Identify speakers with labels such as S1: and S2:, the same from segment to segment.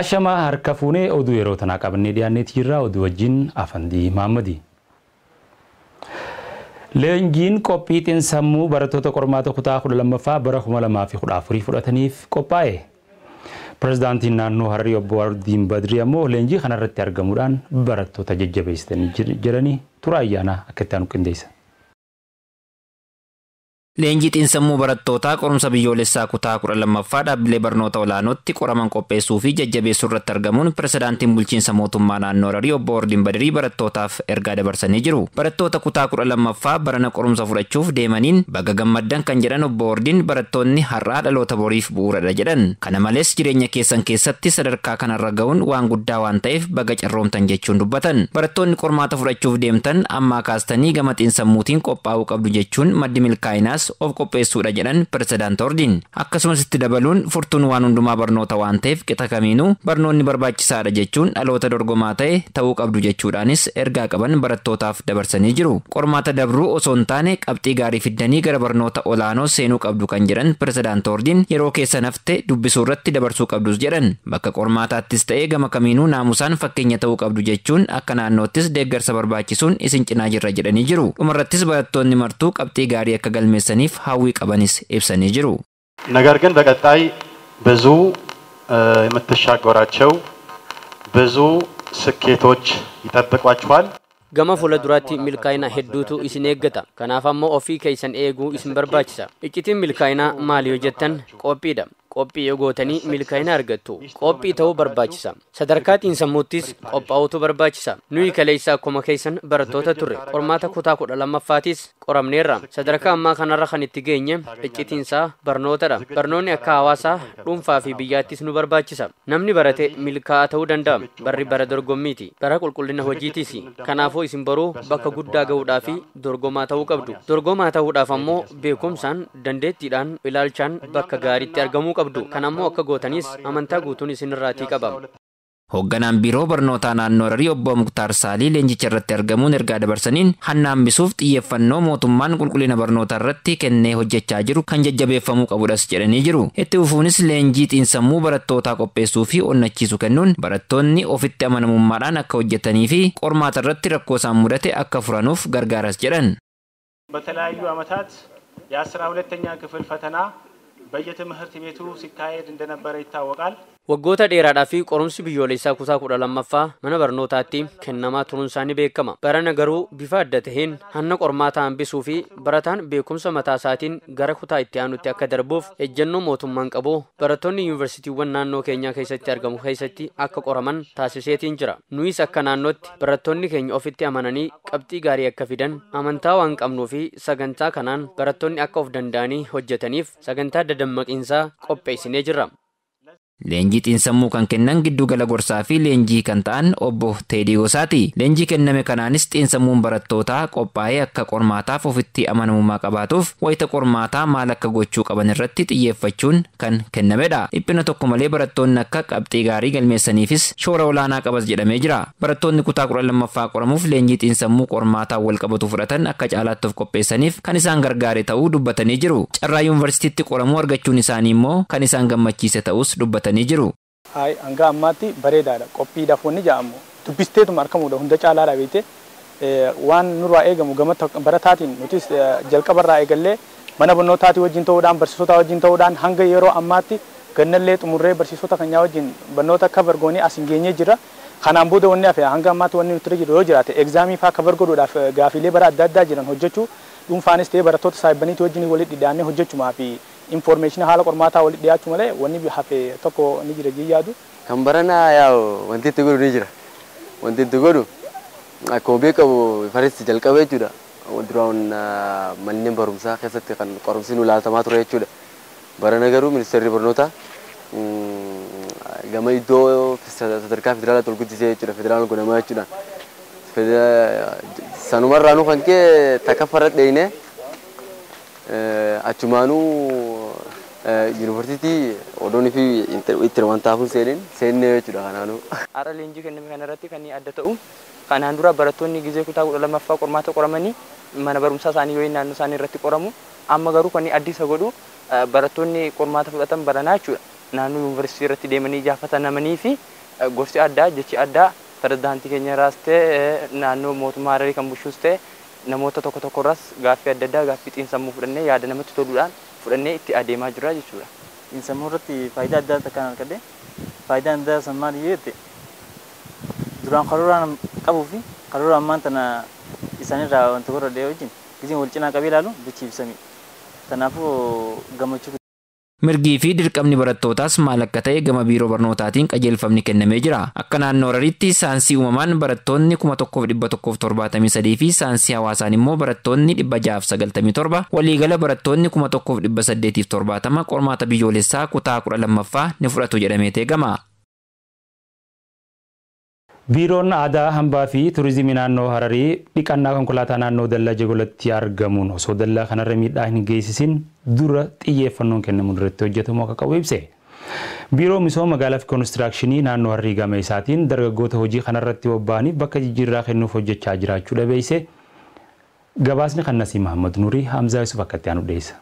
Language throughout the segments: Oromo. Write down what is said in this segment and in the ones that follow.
S1: Sa'a shama harka fuunee oduu yeroo tanaa qabannee dhiyaanneeti jirra. Oduu wajjin Afandii Maammadi. Leenjiin qophiitiin sammuu barattoota qormaata kutaa kudha lammaffaa bara kuma lamaa fi kudha afurii fudhataniif qophaa'e. Pireezidaantiin naannoo Hararrii obbo Ardiin Badrii ammoo leenjii kanarratti argamuudhaan barattoota jajjabeessitanii jiranii tura ayyaana akka itti aanu qindeessan.
S2: Leenjiitiin sammuu barattootaa qorumsa biyyoolessaa kutaa kudha lammaffaa dhaabbilee barnoota olaanootti qoraman qopheessuu fi jajjabeessuu irratti argamuun pirezidaantiin bulchiinsa mootummaa naannoo Hararii obbo Ordiin Badirii barattootaaf ergaa dabarsanii jiru. Barattoota kutaa kudha lammaffaa barana qorumsa fudhachuuf deemaniin baga gammaddan kan jedhan obbo Ordiin barattoonni har'aa dhaloota boriif bu'uuradha jedhan. Kana malees jireenya keessan keessatti sadarkaa kanarra ga'uun waan guddaa waan ta'eef baga carroomtan jechuun dubbatan. Barattoonni qormaata fudhachuuf deemtan ammaa kaastanii gamaxiin sammuutiin qophaa'uu qabdu jechuun maddi milkaa'inaas of qopheessuudha pireezidaant Ordin. Akkasumas itti dabaluun furtuun waan hundumaa barnoota waan ta'eef qixa kamiinuu barnoonni barbaachisaadha jechuun dhaloota dorgomaa ta'e ta'uu qabdu jechuudhaanis ergaa qaban barattootaaf dabarsanii jiru. Qormaata dabruu osoo hin taane qabxii gaarii fiddanii gara barnoota olaanoo seenuu qabdu kan jedhan pireezidaant tordin yeroo keessa nafte dubbisuu irratti dabarsuu qabdus jedhan. Bakka qormaataattis ta'ee gama kamiinuu naamusaan fakkeenya ta'uu qabdu jechuun akka naannoottis deeggarsa barbaachisuun isin cinaa jirra jedhanii jiru. Dhumarrattis barattoonni martuu qabxii gaarii akka galmeessan dhiyeessaniif hawwii qabanis ibsanii jiሩ።
S3: ነገር ግን በቀጣይ ብዙ የምትሻገራቸው ብዙ ስኬቶች ይጠብቋችኋል። gama
S4: fuulduraatti milkaa'ina hedduutu isin eeggata. Kanaaf ammoo ofii keessan eeguu isin barbaachisa. Iccitiin milkaa'inaa maali hojjettan qophiidha. qophii yoo sam milkaa'ina argattu qophii ta'uu barbaachisa sadarkaatiin sammuuttis qophaa'utu barbaachisa nuyi kaleessaa akkuma keessan barattoota turre qormaata kutaa kudha lammaffaatiis qoramneerra sadarkaa ammaa kanarra kan itti geenye iccitiinsaa barnootadha barnoonni akka hawaasaa dhuunfaa fi biyyaattis nu sam. namni barate milkaa'a ta'uu danda'a barri bara dorgommiiti bara qulqullina hojiitiis kanaafuu isin baruu bakka guddaa ga'uudhaa fi dorgomaa ta'uu qabdu dorgomaa ta'uudhaaf ammoo beekumsaan dandeettiidhaan ilaalchaan bakka gaariitti argamuu qabdu. kan ammoo akka gootaniis amantaa guutuun irraatii
S2: qabama. Hoogganaan biiroo barnootaa naannoo Hararii obbo Muktaar Saalii leenjicha irratti argamuun ergaa dabarsaniin hanna hambisuuf xiyyeeffannoo mootummaan qulqullina barnootaa irratti kennee hojjechaa jiru kan jajjabeeffamuu qabudhas jedhanii jiru. Itti fufuunis leenjii xiinsammuu barattootaa qopheessuu fi onnachiisu kennuun barattoonni ofitti amanamummaadhaan akka hojjetanii fi qormaata irratti rakkoo isaan mudate akka furanuuf gargaaras jedhan.
S1: በተለያዩ ዓመታት የአስራ ሁለተኛ ክፍል ፈተና በየትምህርት ቤቱ ሲካሄድ እንደነበረ ይታወቃል።
S2: Waggoota dheeraadhaa
S4: fi qorumsi biyyoolessaa kutaa kudha lammaffaa mana barnootaatti kennamaa turuun isaanii beekama. Barana garuu bifa adda ta'een hanna qormaataa bisuu fi barataan beekumsa mataa isaatiin gara kutaa itti aanutti akka darbuuf ejjennoo mootummaan qabu barattoonni yuunivarsiitiiwwan naannoo keenyaa keessatti argamu keessatti akka qoraman taasiseetiin jira. Nuyis akka naannootti barattoonni keenya ofitti amananii qabxii gaarii akka fidan amantaa waan qabnuu fi sagantaa kanaan barattoonni akka of danda'anii hojjetaniif sagantaa dadammaqiinsaa qopheessinee
S2: Leenjii xiinsammuu kan kennan gala gorsaa fi leenjii kan ta'an obbo Teedii Leenjii kenname kanaanis xiinsammuun barattootaa qophaa'ee akka qormaataaf ofitti amanamummaa qabaatuuf wayita qormaataa maal akka gochuu qaban irratti xiyyeeffachuun kan kennamedha. Dhiphina tokko malee barattoonni akka qabxii gaarii galmeessaniifis shoora olaanaa qabas jedhamee jira. Barattoonni kutaa kudhan lammaffaa qoramuuf leenjii xiinsammuu qormaataa wal qabatu fudhatan akka caalaatti of qopheessaniif kan isaan gargaare ta'uu dubbatanii jiru. Carraa qoramuu argachuun isaanii immoo kan isaan gammachiise ta'us dhaabbatanii jiru.
S1: Haayi hanga ammaatti bareedaadha qophii dafoonni jedhamu dubbisteetuma argamudha hunda caalaadha beekte waan nurraa eegamu gama barataatiin nutis jalqabarraa eegallee mana barnootaatii wajjin ta'uudhaan barsiisotaa wajjin ta'uudhaan hanga yeroo ammaatti gannallee xumurree barsiisota keenyaa wajjin barnoota akka bargoonii as hin geenyee jira. Kanaan booda wanni hafe hanga ammaatti wanni nuti jiru yoo jiraate egzaamii fa'aa kabar godhuudhaaf gaafiilee bara adda addaa jiran hojjechuu dhuunfaanis ta'ee barattoota saayibaniitii wajjin walitti dhiyaannee hojjechumaa fi information haala qormaataa walitti dhiyaachuu malee wanni hafe tokko ni jira jee yaadu.
S4: Kan baranaa yaa'u wanti itti godhu ni jira. Wanti itti godhu akka obii qabu faristi jalqaba jechuudha. Duraan manneen barumsaa keessatti kan qorumsi nu laaltamaa ture jechuudha. Barana garuu ministeerri barnootaa gama iddoo sadarkaa federaalaa tolguddisee jechuudha federaalaa gonamaa jechuudha. Sanumarraa nu kan kee takka farra dheeyinee achumaanuu yuunivarsiitii odoon fi itti wantaafuun seeneen seennee jechuudha kanaanuu. Haara leenjii kenname kanarratti kan adda ta'u kanaan dura barattoonni gizee kutaa kudha lammaffaa qormaata qoramanii mana barumsaa isaanii yoo naannoo isaanii irratti qoramu amma garuu kan addi isa godhu barattoonni qormaata fudhatan baranaa jechuudha. Naannoo yuunivarsiitii irratti deemanii jaafatanamanii fi gorsi addaa jechi addaa pirezidaantii keenya irraas ta'e naannoo mootummaa Hararii kan bulchuus ta'e namoota tokko tokkorraas gaaffii adda addaa gaaffii xiinsammuu fudhannee yaada ya toluudhaan fudhannee itti adeemaa jira jechuudha. Xiinsammuu irratti faayidaa adda addaa kan argadhe faayidaan adda
S1: san maal jette duraan karooraan qabuu fi karoora ammaan tana isaanirraa wantoota irra dhiyoo wajjin gizin wal cinaa qabee ilaalu tanafu ibsami. Kanaafuu
S2: Mirgii fi dirqamni barattootaas maal akka ta'e gama biiroo barnootaatiin qajeelfamni kennamee jira. Akka naannoo raritti saayinsii uumamaan barattoonni 1173 fi saayinsii hawaasaan immoo barattoonni 697 waliigala barattoonni 1870 qormaata biyyoolessaa kutaa 12ffaa ni fudhatu jedhamee teegama.
S1: Biiroon aadaa hambaa fi turizimii naannoo Hararii dhiqannaa konkolaataa naannoo dallaa Jagolatti argamuun osoo dallaa kanarra miidhaa hin geessisin dura xiyyeeffannoon kennamu irratti hojjetamu akka qabu ibse. Biiroo misoo magaalaa fi konistiraakshinii naannoo Hararii gama isaatiin dargaggoota hojii kanarratti bobba'anii bakka jijjiirraa kennuuf hojjechaa jiraachuu dhabeessee Gabaasni kan Nasiib Mahammad Nurii Hamzaa Yusuf akkatti aanu dhiyeessa.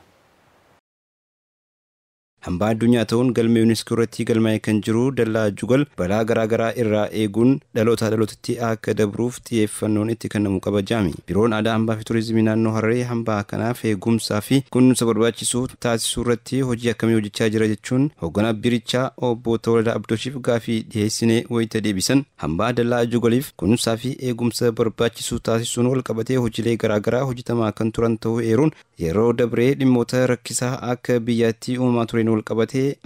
S5: hambaa addunyaa ta'uun galmee unesco irratti galmaa'ee kan jiru dallaa jugal balaa garaagaraa irraa eeguun dhaloota dhalootatti akka dabruuf xiyyeeffannoon itti kennamu qabajaami biroon aadaa hambaa fi turizimii naannoo harree hambaa kanaaf eegumsaa fi kunnumsa barbaachisuu taasisuu irratti hojii akkamii hojjechaa jira jechuun hoogganaa birichaa obbo Tawaladaa Abdooshiif gaafi dhiyeessinee wayita deebisan hambaa dallaa jugaliif kunuunsaa fi eegumsa barbaachisu taasisuun wal qabatee hojiilee garaagaraa hojjetamaa kan turan ta'uu eeruun yeroo dabree dhimmoota rakkisaa akka biyyaatti uumamaa wal qabatee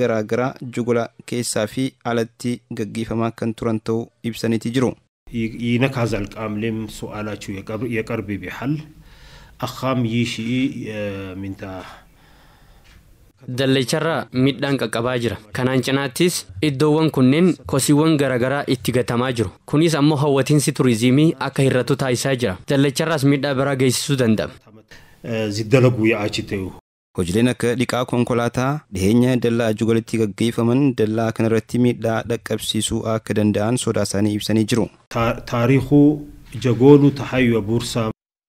S5: garaagaraa jugula keessaa fi alatti gaggeeffamaa kan turan ta'uu ibsaniiti jiru. ይነካ ዘልቃምሊም ሱአላችሁ የቀርብ ቢሐል አኻም ይሺ ሚንታ
S4: Dallecharra midhaan qaqqabaa jira. Kanaan cinaattis iddoowwan kunneen kosiiwwan garaagaraa itti gatamaa jiru. Kunis ammoo hawwatiinsi turizimii akka hir'atu taasisaa jira. dallacharraas midhaa biraa geessisuu danda'a.
S5: Ziddalagu yaa'achi ta'u. hojileen akka dhiqaa konkolaataa dhiheenya dallaa ajju gaggeeffaman dallaa kanarratti miidhaa dhaqqabsiisuu akka danda'an sodaa isaanii ibsanii jiru. taarikuu
S4: jagoonu tahayyuu buursaa.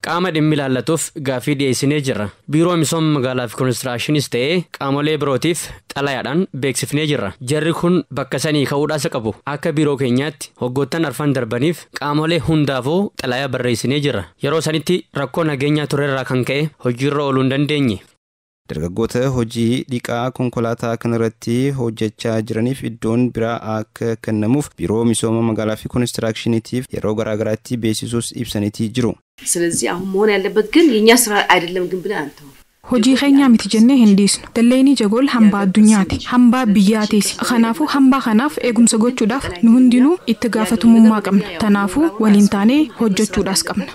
S4: qaama dhimmi ilaallatuuf gaafii dhiyeessinee jirra biiroo misooma magaalaaf koonistiraashinis ta'ee qaamolee birootiif xalayaadhaan beeksifnee jirra jarri kun bakka sanii ka'uudhaas qabu akka biiroo keenyaatti hoggoottan arfan darbaniif qaamolee hundaafuu xalayaa barreessinee jirra yeroo sanitti rakkoo nageenyaa turerraa kan ka'e hojiirra ooluu dandeenye
S5: dargaggoota hojii dhiqaa konkolaataa kanarratti hojjechaa jiraniif iddoon biraa akka kennamuuf biroo misooma magaalaa fi konistiraakshiiniitiif yeroo garaagaraatti beeksisuus ibsaniitii jiru.
S6: Hojii keenyaa miti jennee hin dhiisnu. Dalleenii jagool hambaa addunyaati. Hambaa biyyaatis. Kanaafuu hambaa kanaaf eegumsa gochuudhaaf nu hundinuu itti gaafatamummaa qabna. Tanaafuu waliin taanee hojjechuudhaas qabna.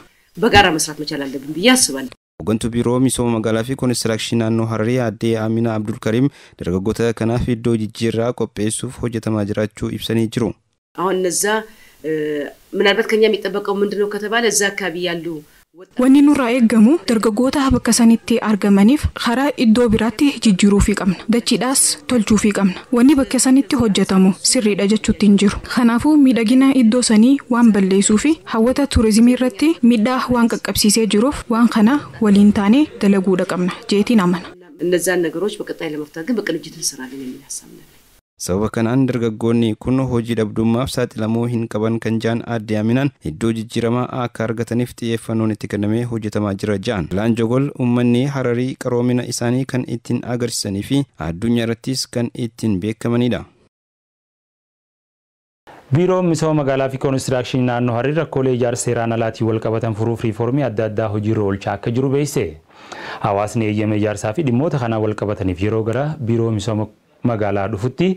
S5: hooggantuu biiroo misooma magaalaa fi konistiraakshinii naannoo hararii aadde Amina Abdulkariim dargaggoota kanaaf iddoo jijjiirraa qopheessuuf hojjetamaa
S6: jiraachuu ibsanii jiru. አሁን እነዛ ምናልባት ከኛ የሚጠበቀው ምንድን ነው ከተባለ እዛ Wanni nurraa eegamu dargaggoota bakka sanitti argamaniif karaa iddoo biraatti jijjiiruufii qabna. Dachiidhaas tolchuufii qabna. Wanni bakka sanitti hojjetamu sirriidha jechuutti hin jiru. Kanaafuu miidhagina iddoo sanii waan balleessuu fi hawwata tuurizimii irratti miidhaa waan qaqqabsiisee jiruuf waan kana waliin taane dalaguudha qabna. Jeetiin amana.
S5: sababa kanaan dargaggoonni kun hojii dhabdummaaf saaxilamoo hin qaban kan jaan aadde aminaan iddoo jijjiiramaa akka argataniif xiyyeeffannoon itti kennamee hojjetamaa jira ja'an laan uummanni hararii qaroomina isaanii kan ittiin agarsiisanii fi addunyaa irrattis kan ittiin beekamanidha.
S1: biiroon misooma magaalaa fi koonistiraakshii naannoo harri rakkoolee ijaarsa seeraan alaatiin walqabatan furuuf riiformii adda addaa hojiirra oolchaa akka jiru beesse hawaasni eeyyame ijaarsaa fi dhimmoota kanaan walqabataniif yeroo gara biiroo misooma magaalaa dhufutti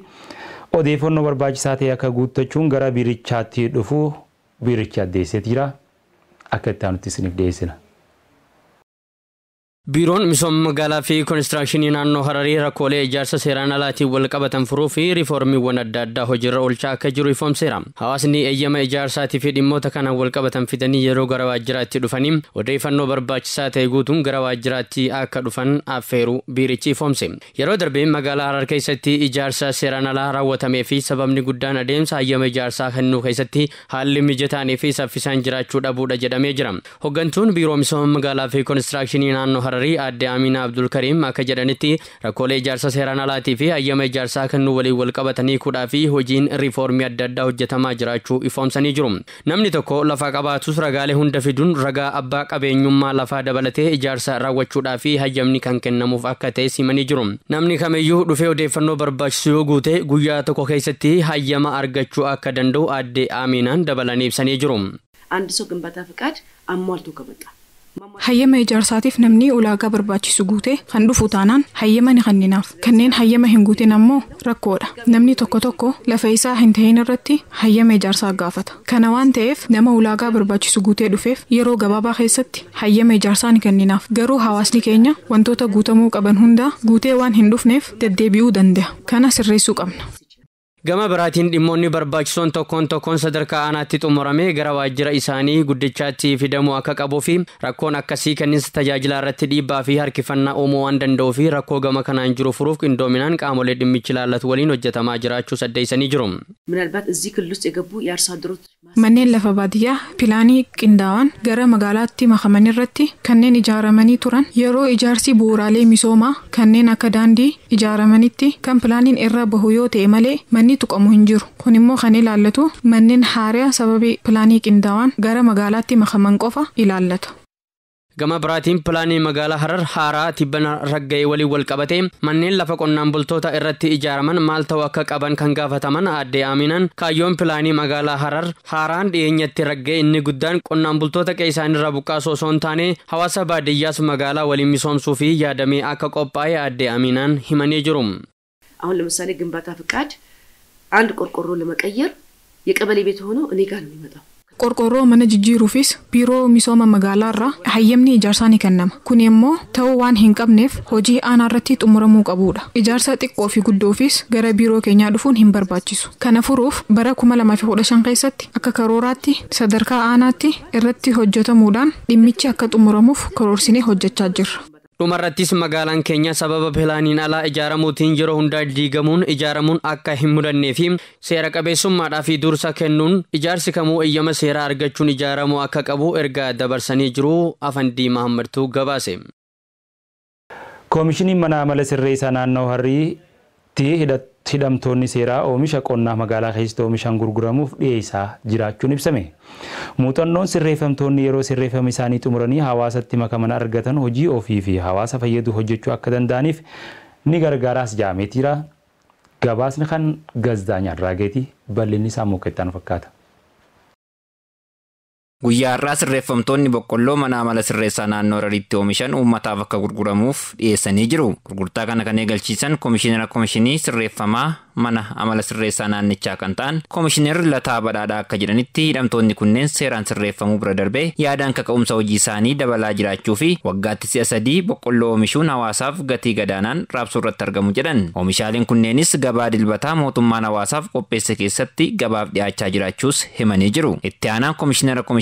S1: odeeffannoo barbaachisaa ta'e akka guuttachuun gara birichaatti dhufu birichi addeesseet jira akka itti aanutti isiniif
S4: Biiroon misooma magaalaa fi koonistiraakshinii naannoo Hararii rakkoolee ijaarsa seeraan alaatiin wal qabatan furuu fi riiformiiwwan adda addaa hojiirra oolchaa akka jiru ifoomseera. Hawaasni eeyyama ijaarsaatii fi dhimmoota kanaan wal qabatan fidanii yeroo gara waajjiraatti dhufanii odeeffannoo barbaachisaa ta'e guutuun gara waajjiraatti akka dhufan affeeru biirichi ifoomse. Yeroo darbee magaalaa Harar keessatti ijaarsa seeraan alaa raawwatamee fi sababni guddaan adeemsa hayyama ijaarsaa kennuu keessatti haalli mijataanii fi saffisaan jiraachuu dhabuudha jedhamee jira. Hoggantuun biiroo misooma magaalaa fi koonistiraakshinii naannoo Hararii Harrii aadde Abdul Kariim akka jedhanitti rakkoolee ijaarsa seeraan alaatii fi hayyama ijaarsaa kennuu waliin wal qabatanii kudhaa fi hojiin rifoormii adda addaa hojjetamaa jiraachuu ifoomsanii jiru. Namni tokko lafa qabaatus ragaalee hunda fiduun ragaa abbaa qabeenyummaa lafaa dabalatee ijaarsa raawwachuudhaa fi hayyamni kan kennamuuf akka ta'e simanii jiru. Namni kamiyyuu dhufee odeeffannoo barbaachisu yoo guute guyyaa tokko keessatti hayyama argachuu akka danda'u aadde Aminaan dabalanii ibsanii jiru.
S6: Hayyama ijaarsaatiif namni ulaagaa barbaachisu guutee kan dhufu taanaan hayyama ni kanninaaf. Kanneen hayyama hin guutin ammoo rakkoodha. Namni tokko tokko lafa isaa hin ta'in irratti hayyama ijaarsaa gaafata. Kana waan ta'eef nama ulaagaa barbaachisu guutee dhufeef yeroo gabaabaa keessatti hayyama ijaarsaa ni kanninaaf. Garuu hawaasni keenya wantoota guutamuu qaban hundaa guutee waan hin dhufneef deddeebi'uu danda'a. Kana sirreessuu qabna.
S4: Gama biraatiin dhimmoonni barbaachisoon tokkoon tokkoon sadarkaa aanaatti xumuramee gara waajjira isaanii guddichaatti fidamuu akka qabuu fi rakkoon akkasii kenninsa tajaajila irratti dhiibbaa fi harkifannaa uumuu waan danda'uu fi rakkoo gama kanaan jiru furuuf qindoominaan qaamolee dhimmichi laallatu waliin hojjetamaa jiraachuu saddeeysanii
S6: jiru. manneen lafa baadiyyaa pilaanii qindaa'an gara magaalaatti makaman irratti kanneen ijaaramanii turan yeroo ijaarsi bu'uuraalee misoomaa kanneen akka daandii ijaaramanitti kan pilaaniin irra bahu yoo ta'e malee manni tuqamu hin jiru kun immoo kan ilaallatu manneen haariyaa sababii pilaanii qindaa'an gara magaalaatti makaman qofa ilaallata.
S4: Gama biraatiin pilaanii magaalaa Harar haaraa tibbana ragga'ee waliin wal qabatee manneen lafa qonnaan bultoota irratti ijaaraman maal ta'u akka qaban kan gaafataman addee Aminaan kaayyoon pilaanii magaalaa Harar haaraan dhiyeenyatti ragga'e inni guddaan qonnaan bultoota qeessaanirraa buqqaasu osoo hin taane hawaasa baadiyyaas magaalaa waliin misoomsuu fi yaadamee akka qophaa'e addee Aminaan himanii jiru.
S6: qorqoorroo mana jijjiiruufis biiroo misooma magaalaa irraa hayyamni ijaarsaa ni kennama kun immoo ta'uu waan hin qabneef hojii aanaa irratti xumuramuu qabudha ijaarsa xiqqoo fi guddoofis gara biiroo keenyaa dhufuun hin barbaachisu kana furuuf bara 2015 keessatti akka karooraatti sadarkaa aanaatti irratti hojjetamuudhaan dhimmichi akka xumuramuuf karoorsine hojjechaa jirra.
S4: Dhumarrattis magaalaan keenya sababa pilaaniin alaa ijaaramuutiin yeroo hundaa diigamuun ijaaramuun akka hin mudannee fi seera qabeessummaadhaa fi dursa kennuun ijaarsi kamuu eeyyama seeraa argachuun ijaaramuu akka qabu erga dabarsanii jiru afaan diimaa gabaase.
S1: Koomishiniin mana amala naannoo harrii hidhamtoonni seeraa oomisha qonnaa magaalaa keessatti oomishan gurguramuuf dhiyeessaa jiraachuun ibsame. Muuxannoon sirreeffamtoonni yeroo sirreeffama isaanii xumuranii hawaasatti makaman argatan hojii ofii fi hawaasa fayyadu hojjechuu akka danda'aniif ni gargaaraas jaamee jira. Gabaasni kan gazdaa nyaarraa geetii bal'inni isaa mukkeettaan fakkaata.
S2: Guyyaa har'aa sirreeffamtoonni boqqolloo mana amala sirreessaa naannoo Harariitti oomishan uummataaf akka gurguramuuf dhiyeessanii jiru. Gurgurtaa kana kan eegalchiisan Komishinara Komishinii Sirreeffamaa mana amala sirreessaa naannichaa kan ta'an Komishinar Lataa Badhaadhaa akka jedhanitti hidhamtoonni kunneen seeraan sirreeffamuu bira darbee yaadaan kaka'umsa hojii isaanii dabalaa jiraachuu fi waggaatti si'a sadii boqqolloo oomishuun hawaasaaf gatii gadaanaan raabsuu irratti argamu jedhan. Oomishaaleen kunneenis gabaa dilbataa mootummaan hawaasaaf qopheesse keessatti gabaaf dhiyaachaa jiraachuus himanii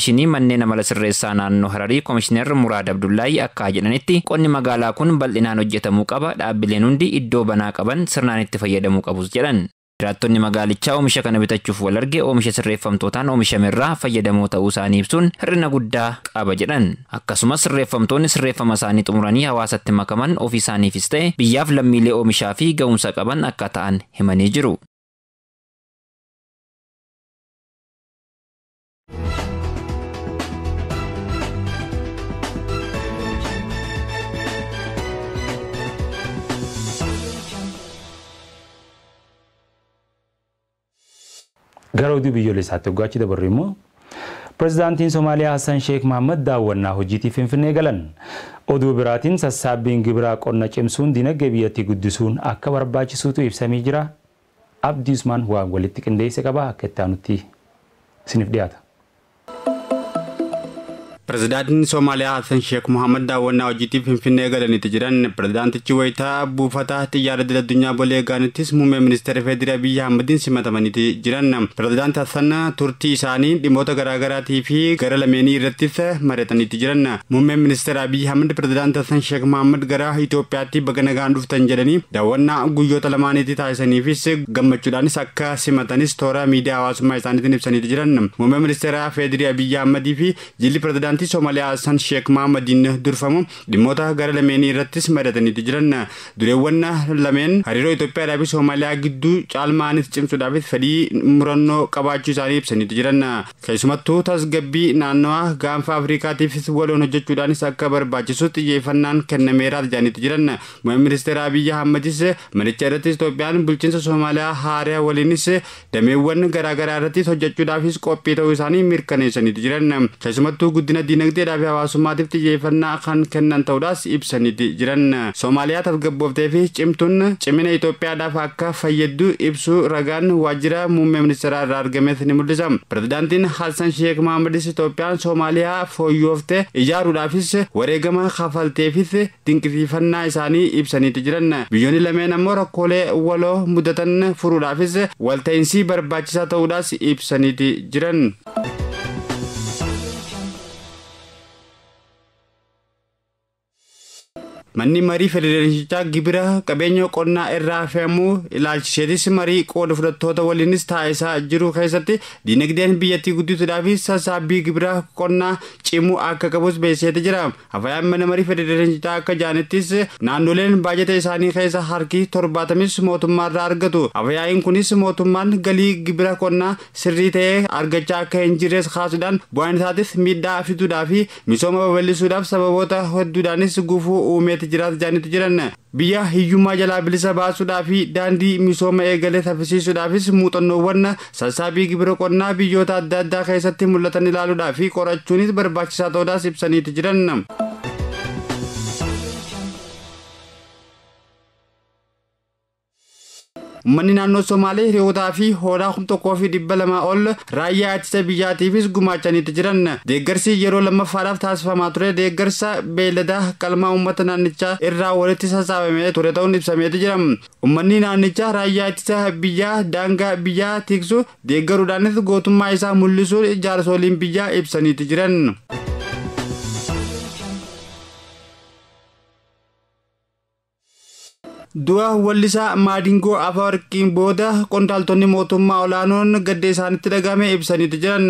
S2: koomishinii Manneen Amala Sirreessaa Naannoo Hararii koomishinar Muraad Abdullaayi akka jedhanitti qonni magaalaa kun bal'inaan hojjetamuu qaba dhaabbileen hundi iddoo banaa qaban sirnaan itti fayyadamuu qabus jedhan. Jiraattonni magaalichaa oomisha kana bitachuuf wal arge oomisha sirreeffamtootaan oomishame irraa fayyadamoo ta'uu isaanii ibsuun hir'ina guddaa qaba jedhan. Akkasumas sirreeffamtoonni sirreeffama isaanii xumuranii hawaasatti makaman ofii isaaniifis ta'e biyyaaf lammiilee oomishaa fi ga'umsa qaban akka ta'an himanii jiru.
S1: Gara oduu biyyoolessaa isaatti urgaachuu dabarru immoo pirezidaantiin Somaaliyaa Hassan Sheekh Mahammad daawwannaa hojjiitii Finfinnee galan. Oduu biraatiin sassaabbiin gibiraa qonna cimsuun dinagdee biyyattii guddisuun akka barbaachisuutu ibsamee jira. Abdii Usmaan waan walitti qindeesse qaba akka itti aanutti isiniif dhiyaata.
S3: Pireezidaantiin Somaaliyaa Hassan Sheek Muhammad daawwannaa hojiitiif Finfinnee galaniiti jiran pireezidaantichi wayitaa buufata xiyyaara dil addunyaa Bolee Gaanittis muummee ministeera Feediraa biyya hammatiin simatamaniiti jiran. Pireezidaanti Hassan turtii isaanii dhimmoota garaagaraatii fi gara lameenii irratti mari'ataniiti jiran. Muummeen ministeera Abiyyi Ahmad pireezidaanti Hassan Sheek Muhammad gara Itoophiyaatti baga nagaan dhuftan jedhanii daawwannaa guyyoota lamaaniitti taasisaniifis gammachuudhaanis akka simatanis toora miidiyaa hawaasummaa isaaniitiin jiran. pireezidaantii Somaaliyaa Hassan Sheek Mahamadin durfamu dhimmoota gara lameenii irrattis madataniiti jiran dureewwan lameen hariiroo Itoophiyaadhaa fi Somaaliyaa gidduu caalmaanis cimsuudhaaf fedhii murannoo qabaachuu isaanii ibsaniiti jiran keessumattuu tasgabbii naannawaa gaanfa Afrikaatiifis waloon hojjechuudhaanis akka barbaachisu xiyyeeffannaan kennameeraat jaaniiti jiran muummee ministeera Abiyyi Ahmadis manicha irratti Itoophiyaan bulchiinsa Somaaliyaa haariyaa waliinis dameewwan garaagaraa irratti hojjechuudhaafis qophii ta'uu isaanii mirkaneessaniiti jiran keessumattuu guddina dinagdee fi hawaasummaatiif xiyyeeffannaa kan kennan ta'uudhaas ibsaniiti jiran soomaaliyaa tasgabbooftee fi cimtuun cimina Itoophiyaadhaaf akka fayyaddu ibsu ragaan waajjira muummee ministeeraa irraa argames ni mul'isa. Pirezidaantiin Hassan Sheekh Mahmudis Itoophiyaan Soomaaliyaa fooyyooftee ijaaruudhaafis wareegama kafalteefis dinqisiifannaa isaanii ibsaniiti jiran. Biyyoonni lameen ammoo rakkoolee waloo mudatan furuudhaafis walta'insii barbaachisaa ta'uudhaas ibsaniiti jiran. Manni marii federeerichaa gibira qabeenya qonnaa irraa fe'amuu ilaalchiseetis marii qooda fudhattoota waliinis taasisaa jiru keessatti diinagdeen biyyattii guddituudhaa fi sassaabbii gibira qonnaa cimuu akka qabus beeksiseeti jira. Afayaan mana marii federeerichaa akka jaanittis naannoleen baajata isaanii keessa harki torbaatamis mootummaarraa argatu. Afayaa'iin kunis mootummaan galii gibira qonnaa sirrii ta'ee argachaa akka hin jirres kaasuudhaan bu'aan isaatiif miidhaa fituudhaa misooma babal'isuudhaaf sababoota hedduudhaanis gufuu uumeeti. jiraata jiran biyya hiyyummaa jalaa bilisa baasuudhaafi daandii misooma eegalee taphisiisuudhaafis muuxannoowwan sassaabii gibira qonnaa biyyoota adda addaa keessatti mul'atan ilaaluudhaa qorachuunis barbaachisaa ta'uudhaas ibsaniitu jiran. Uummanni naannoo Somaalee hiriyootaa fi hoodaa kum tokkoo fi dhibba lamaa ol raayyaa ittisa biyyaatiifis gumaachaniitti jiran. Deeggarsi yeroo lammaffaadhaaf taasifamaa ture deeggarsa beeyladaa qalmaa uummata naannichaa irraa walitti sassaabamee ture ta'uun ibsameetu jira. Uummanni naannichaa raayyaa ittisa biyyaa daangaa biyyaa tiksu deeggaruudhaanis gootummaa isaa mul'isuun ijaarsoliin biyyaa ibsaniitti jiran. du'a wallisaa maadingoo afaarqiin booda qondaaltonni mootummaa olaanoon gadda isaanitti dhagame ibsaniitu jiran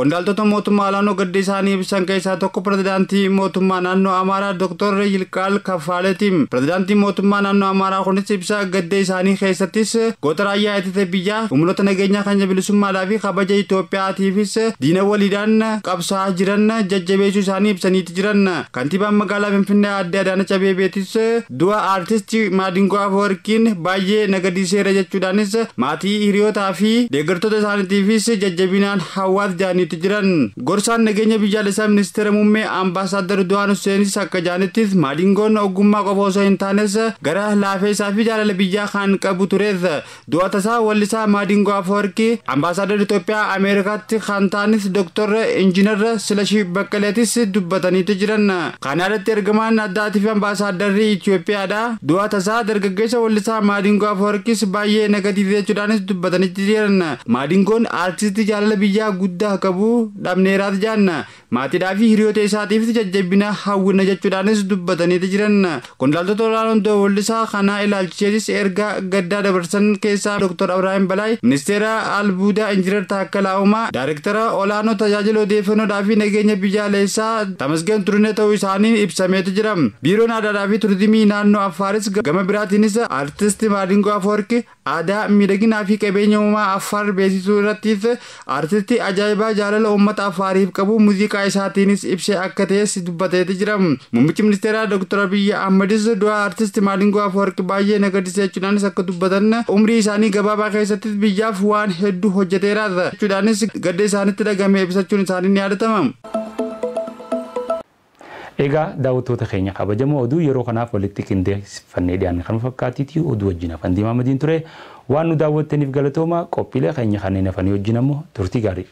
S3: qondaaltota mootummaa olaanoo gadda isaanii ibsan keessaa tokko pirezidaantii mootummaa naannoo amaaraa doktor yilqaal kafaaleeti pirezidaantii mootummaa naannoo amaaraa kunis ibsa gadda isaanii keessattis goota raayyaa ittisa biyyaa humnoota nageenyaa kan jabilisummaadhaa fi kabaja Itoophiyaatiifis diina waliidhaan qabsaa jiran jajjabeessuu isaanii ibsaniitu jiran kantiibaan magaalaa finfinnee aadde Adaanach Abeebeetis du'a aartistii maadingoo Dingo Afwerkiin baay'ee nagadii seera jechuudhaanis maatii hiriyootaa fi deeggartoota isaaniitiifis jajjabinaan hawwaas jaaniitu jiran. Gorsaan nageenya biyyaalessaa ministeera muummee ambaasaaddar Du'aan Huseenis akka jaanittis maadingoon ogummaa qofa osoo hin taanes gara laafeessaa fi jaalala biyyaa kan qabu turees. Du'a tasaa wallisaa maadingo Afwerki ambaasaaddar Itoophiyaa Ameerikaatti kan taanis Dr. Injiinar Silashii Baqqaleetis dubbataniitti jiran. Kana irratti ergamaan addaatiif fi ambaasaaddarri Itoophiyaadha du'a tasaa dargaggeessa wallisaa Maadingoo Afwerkis baay'ee jechuudhaanis dubbatanitti jiran. Maadingoon aartistii jaalala biyyaa guddaa qabu dhabneeraati jaanna. Maatiidhaa fi hiriyoota isaatiif jajjabina hawwina jechuudhaanis dubbataniiti jiran. Qondaaltota olaanoo wallisaa kanaa ilaalchiseetis erga gaddaa dabarsan keessaa Dr. Abiraayim Balaay, Ministeera Albuudaa Injinar Taakkalaa Uumaa, Daayirektara olaanoo tajaajila odeeffannoodhaa fi nageenya biyyaalessaa Tamasgeen Turinee ta'uu isaanii ibsameetu jira. Biiroon aadaadhaa fi turizimii naannoo Affaaris gama biraa isaatiin isa artisti Maadingoo Afoorki aadaa miidhaginaa fi qabeenya uumaa Affaar beeksisuu irrattis artisti ajaa'ibaa jaalala uummata Affaariif qabu muuziqaa isaatiinis ibsee akka ta'es dubbateeti jira. Muummichi ministeeraa Dr. Abiyyi Ahmedis du'a artisti Maadingoo Afoorki baay'ee nagadisee jechuudhaanis akka dubbatan umrii isaanii gabaabaa keessatti biyyaaf waan hedduu hojjeteeraadha jechuudhaanis gadda isaanitti dhagame ibsachuun isaanii ni yaadatama.
S1: Egaa daawwattoota keenya kabajamoo oduu yeroo kanaaf walitti qindeeffannee dhiyaanne kan fakkaatiitti oduu wajjin afaan diimaa madiin ture waan nu daawwattaniif galatooma qophiilee keenya kanneen hafanii wajjin ammoo turtii gaarii.